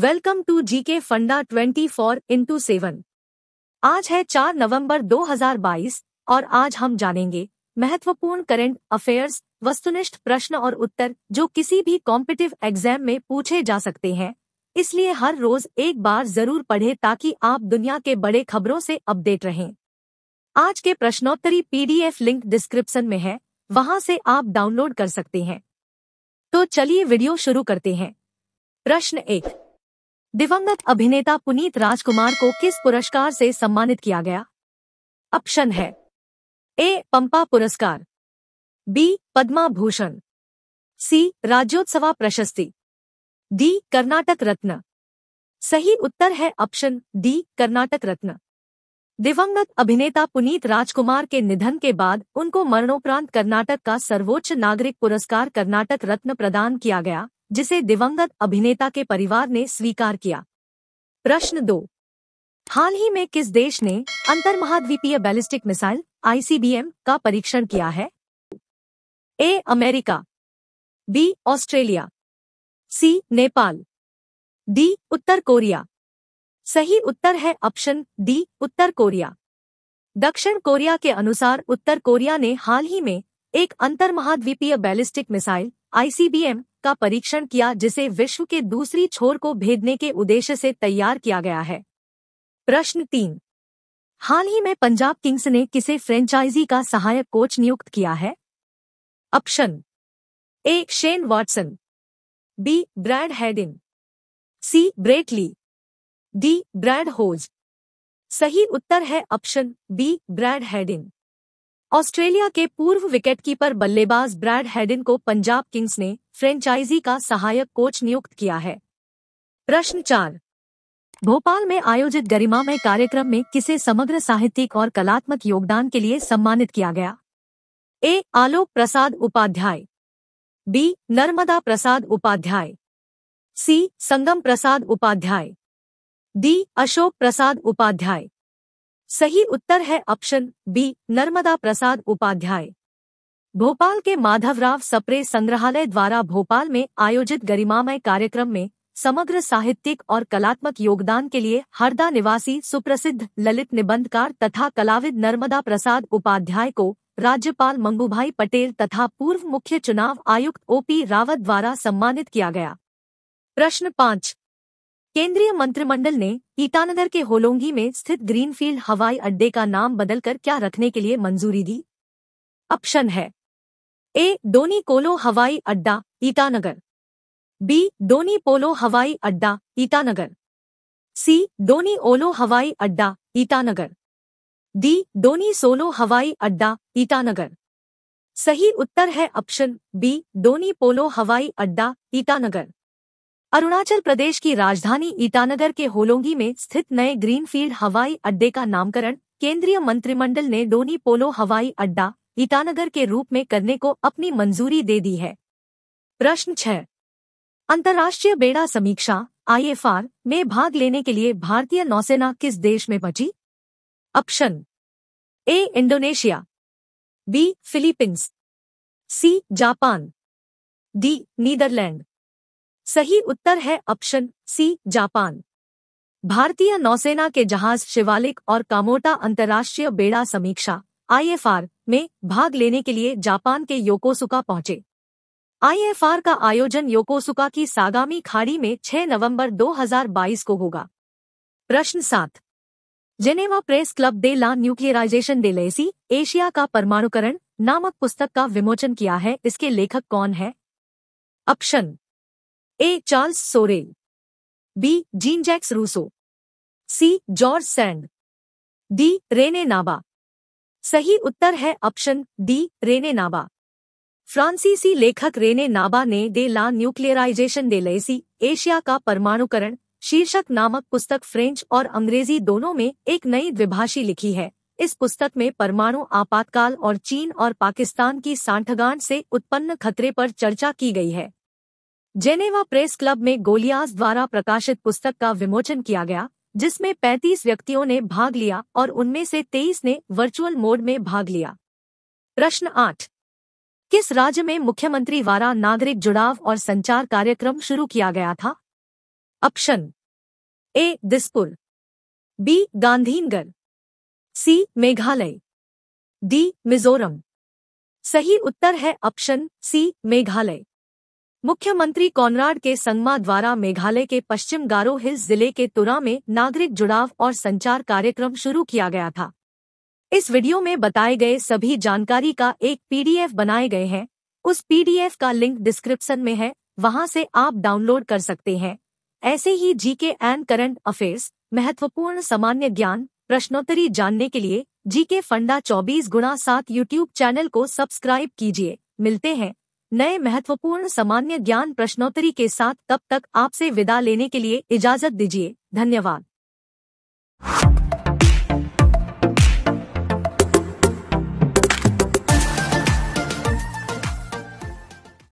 welcome to GK फंडा 24 four into seven आज है 4 नवंबर 2022 और आज हम जानेंगे महत्वपूर्ण करंट अफेयर्स वस्तुनिष्ठ प्रश्न और उत्तर जो किसी भी कॉम्पिटिव एग्जाम में पूछे जा सकते हैं इसलिए हर रोज एक बार जरूर पढ़ें ताकि आप दुनिया के बड़े खबरों से अपडेट रहें आज के प्रश्नोत्तरी पीडीएफ लिंक डिस्क्रिप्शन में है वहां से आप डाउनलोड कर सकते हैं तो चलिए वीडियो शुरू करते हैं प्रश्न एक दिवंगत अभिनेता पुनीत राजकुमार को किस पुरस्कार से सम्मानित किया गया ऑप्शन है ए पंपा पुरस्कार बी पद्मा भूषण सी राज्योत्सवा प्रशस्ति डी कर्नाटक रत्न सही उत्तर है ऑप्शन डी कर्नाटक रत्न दिवंगत अभिनेता पुनीत राजकुमार के निधन के बाद उनको मरणोपरांत कर्नाटक का सर्वोच्च नागरिक पुरस्कार कर्नाटक रत्न प्रदान किया गया जिसे दिवंगत अभिनेता के परिवार ने स्वीकार किया प्रश्न दो हाल ही में किस देश ने अंतर महाद्वीपीय बैलिस्टिक मिसाइल आईसीबीएम का परीक्षण किया है A America B Australia C Nepal D उत्तर कोरिया सही उत्तर है ऑप्शन डी उत्तर कोरिया दक्षिण कोरिया के अनुसार उत्तर कोरिया ने हाल ही में एक अंतर महाद्वीपीय बैलिस्टिक मिसाइल आईसीबीएम का परीक्षण किया जिसे विश्व के दूसरी छोर को भेदने के उद्देश्य से तैयार किया गया है प्रश्न तीन हाल ही में पंजाब किंग्स ने किसे फ्रेंचाइजी का सहायक कोच नियुक्त किया है option A Shane Watson B Brad Haddin C Brett Lee D Brad Hodge सही उत्तर है option B Brad Haddin Australia के पूर्व विकेटकीपर बल्लेबाज ब्रैड हेडिन को पंजाब किंग्स ने फ्रेंचाइजी का सहायक कोच नियुक्त किया है प्रश्न चार भोपाल में आयोजित गरिमा में कार्यक्रम में किसे समग्र साहित्यिक और कलात्मक योगदान के लिए सम्मानित किया गया A Alok Prasad Upadhyay B Narmada Prasad Upadhyay C Sangam Prasad Upadhyay D Ashok Prasad Upadhyay सही उत्तर है ऑप्शन बी नर्मदा प्रसाद उपाध्याय भोपाल के माधवराव सप्रे संग्रहालय द्वारा भोपाल में आयोजित गरिमामय कार्यक्रम में समग्र साहित्यिक और कलात्मक योगदान के लिए हरदा निवासी सुप्रसिद्ध ललित निबंधकार तथा कलाविद नर्मदा प्रसाद उपाध्याय को राज्यपाल मंगूभाई पटेल तथा पूर्व मुख्य चुनाव आयुक्त ओपी रावत द्वारा सम्मानित किया गया प्रश्न पाँच केंद्रीय मंत्रिमंडल ने ईटानगर के होलोंगी में स्थित ग्रीनफील्ड हवाई अड्डे का नाम बदलकर क्या रखने के लिए मंजूरी दी ऑप्शन है ए डोनी कोलो हवाई अड्डा ईटानगर बी डोनी पोलो हवाई अड्डा ईटानगर सी डोनी ओलो हवाई अड्डा ईटानगर डी डोनी सोलो हवाई अड्डा ईटानगर सही उत्तर है ऑप्शन बी डोनी पोलो हवाई अड्डा ईटानगर अरुणाचल प्रदेश की राजधानी ईटानगर के होलोंगी में स्थित नए ग्रीनफील्ड हवाई अड्डे का नामकरण केंद्रीय मंत्रिमंडल ने डोनी पोलो हवाई अड्डा ईटानगर के रूप में करने को अपनी मंजूरी दे दी है प्रश्न छह अंतर्राष्ट्रीय बेड़ा समीक्षा आईएफआर में भाग लेने के लिए भारतीय नौसेना किस देश में बची option A Indonesia B Philippines C Japan D Netherlands सही उत्तर है ऑप्शन सी जापान भारतीय नौसेना के जहाज शिवालिक और कामोटा अंतर्राष्ट्रीय बेड़ा समीक्षा आईएफआर में भाग लेने के लिए जापान के योकोसुका पहुंचे आईएफआर का आयोजन योकोसुका की सागामी खाड़ी में 6 नवंबर 2022 को होगा प्रश्न सात Geneva press club de la nuclearisation de l'Asie Asia का परमाणुकरण नामक पुस्तक का विमोचन किया है इसके लेखक कौन है option A Charles Sorel B Jean Jacques Rousseau C George Sand D Rene Naba सही उत्तर है ऑप्शन डी रेने नाबा फ्रांसीसी लेखक रेने नाबा ने de la nuclearisation de l'Asie Asia का परमाणुकरण शीर्षक नामक पुस्तक फ्रेंच और अंग्रेजी दोनों में एक नई द्विभाषी लिखी है इस पुस्तक में परमाणु आपातकाल और चीन और पाकिस्तान की सांठगांठ से उत्पन्न खतरे पर चर्चा की गई है जेनेवा प्रेस क्लब में गोलियास द्वारा प्रकाशित पुस्तक का विमोचन किया गया जिसमें 35 व्यक्तियों ने भाग लिया और उनमें से 23 ने वर्चुअल मोड में भाग लिया प्रश्न आठ किस राज्य में मुख्यमंत्री द्वारा नागरिक जुड़ाव और संचार कार्यक्रम शुरू किया गया था option A Dispur B Gandhinagar C Meghalaya D Mizoram सही उत्तर है ऑप्शन सी मेघालय मुख्यमंत्री कॉनराड के संगमा द्वारा मेघालय के पश्चिम गारो हिल्स जिले के तुरा में नागरिक जुड़ाव और संचार कार्यक्रम शुरू किया गया था इस वीडियो में बताए गए सभी जानकारी का एक पीडीएफ बनाए गए हैं उस पीडीएफ का लिंक डिस्क्रिप्शन में है वहां से आप डाउनलोड कर सकते हैं ऐसे ही जीके एंड करंट अफेयर्स महत्वपूर्ण सामान्य ज्ञान प्रश्नोत्तरी जानने के लिए जीके फंडा चौबीस गुणा सात यूट्यूब चैनल को सब्सक्राइब कीजिए मिलते हैं नए महत्वपूर्ण सामान्य ज्ञान प्रश्नोत्तरी के साथ तब तक आपसे विदा लेने के लिए इजाजत दीजिए धन्यवाद